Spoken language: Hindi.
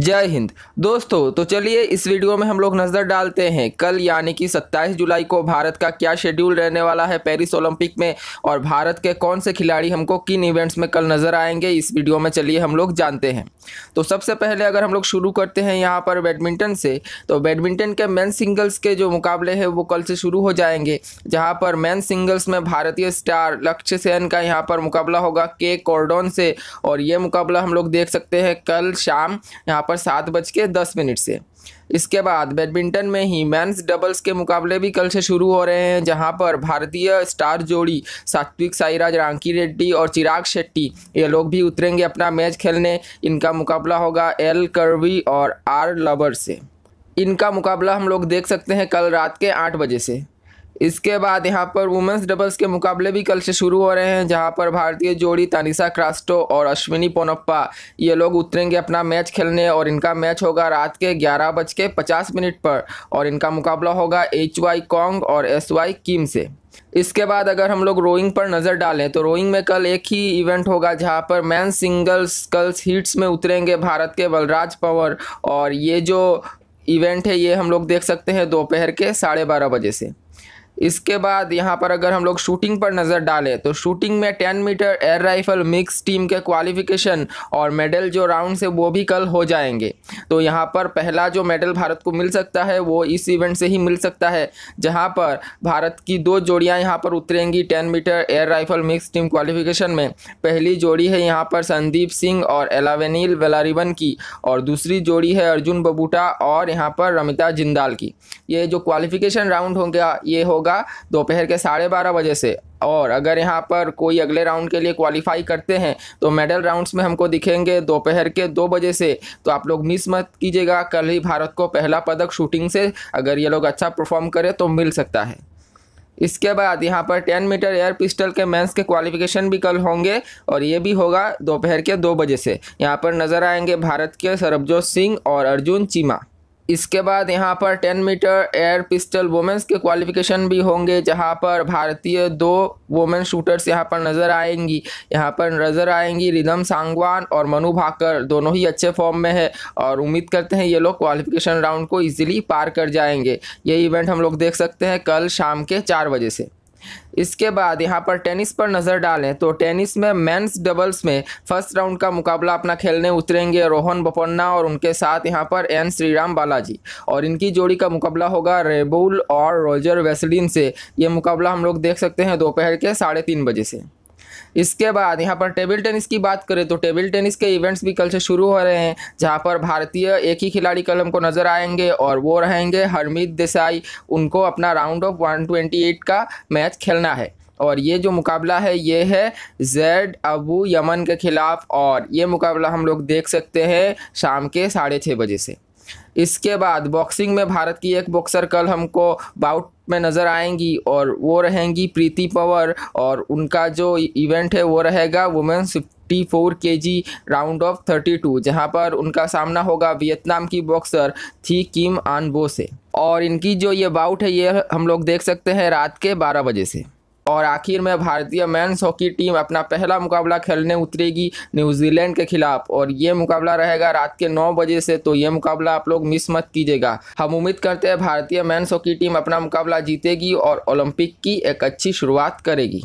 जय हिंद दोस्तों तो चलिए इस वीडियो में हम लोग नज़र डालते हैं कल यानी कि 27 जुलाई को भारत का क्या शेड्यूल रहने वाला है पेरिस ओलंपिक में और भारत के कौन से खिलाड़ी हमको किन इवेंट्स में कल नज़र आएंगे इस वीडियो में चलिए हम लोग जानते हैं तो सबसे पहले अगर हम लोग शुरू करते हैं यहाँ पर बैडमिंटन से तो बैडमिंटन के मैन सिंगल्स के जो मुकाबले हैं वो कल से शुरू हो जाएंगे जहाँ पर मैन सिंगल्स में भारतीय स्टार लक्ष्य सेन का यहाँ पर मुकाबला होगा के कॉर्डोन से और ये मुकाबला हम लोग देख सकते हैं कल शाम यहाँ पर सात बज के दस मिनट से इसके बाद बैडमिंटन में ही मेंस डबल्स के मुकाबले भी कल से शुरू हो रहे हैं जहां पर भारतीय स्टार जोड़ी सात्विक साईराज रांकी रेड्डी और चिराग शेट्टी ये लोग भी उतरेंगे अपना मैच खेलने इनका मुकाबला होगा एल करवी और आर लबर से इनका मुकाबला हम लोग देख सकते हैं कल रात के आठ बजे से इसके बाद यहाँ पर वुमेंस डबल्स के मुकाबले भी कल से शुरू हो रहे हैं जहाँ पर भारतीय जोड़ी तानिशा क्रास्टो और अश्विनी पोनप्पा ये लोग उतरेंगे अपना मैच खेलने और इनका मैच होगा रात के ग्यारह बज के पचास मिनट पर और इनका मुकाबला होगा एच वाई कॉन्ग और एस वाई किम से इसके बाद अगर हम लोग रोइंग पर नज़र डालें तो रोइंग में कल एक ही इवेंट होगा जहां पर मैन सिंगल्स कल्स हीट्स में उतरेंगे भारत के बलराज पवर और ये जो इवेंट है ये हम लोग देख सकते हैं दोपहर के साढ़े बारह बजे से इसके बाद यहाँ पर अगर हम लोग शूटिंग पर नज़र डालें तो शूटिंग में 10 metre air rifle mix team के क्वालिफिकेशन और मेडल जो राउंड से वो भी कल हो जाएंगे तो यहाँ पर पहला जो मेडल भारत को मिल सकता है वो इस इवेंट से ही मिल सकता है जहाँ पर भारत की दो जोड़ियाँ यहाँ पर उतरेंगी ten metre air rifle mix team qualification में पहली जोड़ी है यहाँ पर संदीप सिंह और एलावेनील वेलारिवन की और दूसरी जोड़ी है अर्जुन बबूटा और यहाँ पर रमिता जिंदाल की ये जो क्वालिफिकेशन राउंड होंगे ये होगा होगा दोपहर के साढ़े बारह बजे से और अगर यहाँ पर कोई अगले राउंड के लिए क्वालिफाई करते हैं तो मेडल राउंड्स में हमको दिखेंगे दोपहर के दो बजे से तो आप लोग मिस मत कीजिएगा कल ही भारत को पहला पदक शूटिंग से अगर ये लोग अच्छा परफॉर्म करें तो मिल सकता है इसके बाद यहाँ पर टेन मीटर एयर पिस्टल के मेंस के क्वालिफिकेशन भी कल होंगे और ये भी होगा दोपहर के दो बजे से यहाँ पर नज़र आएंगे भारत के सरबजोत सिंह और अर्जुन चीमा इसके बाद यहाँ पर 10 मीटर एयर पिस्टल वोमेंस के क्वालिफिकेशन भी होंगे जहाँ पर भारतीय दो वोमेन शूटर्स यहाँ पर नज़र आएंगी यहाँ पर नज़र आएंगी रिदम सांगवान और मनु भाकर दोनों ही अच्छे फॉर्म में है और उम्मीद करते हैं ये लोग क्वालिफिकेशन राउंड को ईजिली पार कर जाएंगे ये इवेंट हम लोग देख सकते हैं कल शाम के चार बजे से इसके बाद यहाँ पर टेनिस पर नज़र डालें तो टेनिस में मेंस डबल्स में फर्स्ट राउंड का मुकाबला अपना खेलने उतरेंगे रोहन बोपन्ना और उनके साथ यहाँ पर एन श्रीराम बालाजी और इनकी जोड़ी का मुकाबला होगा रेबुल और रोजर वेस्डिन से ये मुकाबला हम लोग देख सकते हैं दोपहर के साढ़े तीन बजे से इसके बाद यहाँ पर टेबल टेनिस की बात करें तो टेबल टेनिस के इवेंट्स भी कल से शुरू हो रहे हैं जहाँ पर भारतीय एक ही खिलाड़ी कल हमको नजर आएंगे और वो रहेंगे हरमीत देसाई उनको अपना राउंड ऑफ एट का मैच खेलना है और ये जो मुकाबला है ये है जैड अबू यमन के ख़िलाफ़ और ये मुकाबला हम लोग देख सकते हैं शाम के साढ़े छः बजे से इसके बाद बॉक्सिंग में भारत की एक बॉक्सर कल हमको बाउट में नज़र आएंगी और वो रहेंगी प्रीति पवर और उनका जो इवेंट है वो रहेगा women's fifty four K G round of thirty two जहाँ पर उनका सामना होगा वियतनाम की बॉक्सर थी किम आनबो से और इनकी जो ये बाउट है ये हम लोग देख सकते हैं रात के बारह बजे से और आखिर में भारतीय मेंस हॉकी टीम अपना पहला मुकाबला खेलने उतरेगी न्यूजीलैंड के खिलाफ और ये मुकाबला रहेगा रात के नौ बजे से तो ये मुकाबला आप लोग मिस मत कीजिएगा हम उम्मीद करते हैं भारतीय मेंस हॉकी टीम अपना मुकाबला जीतेगी और ओलंपिक की एक अच्छी शुरुआत करेगी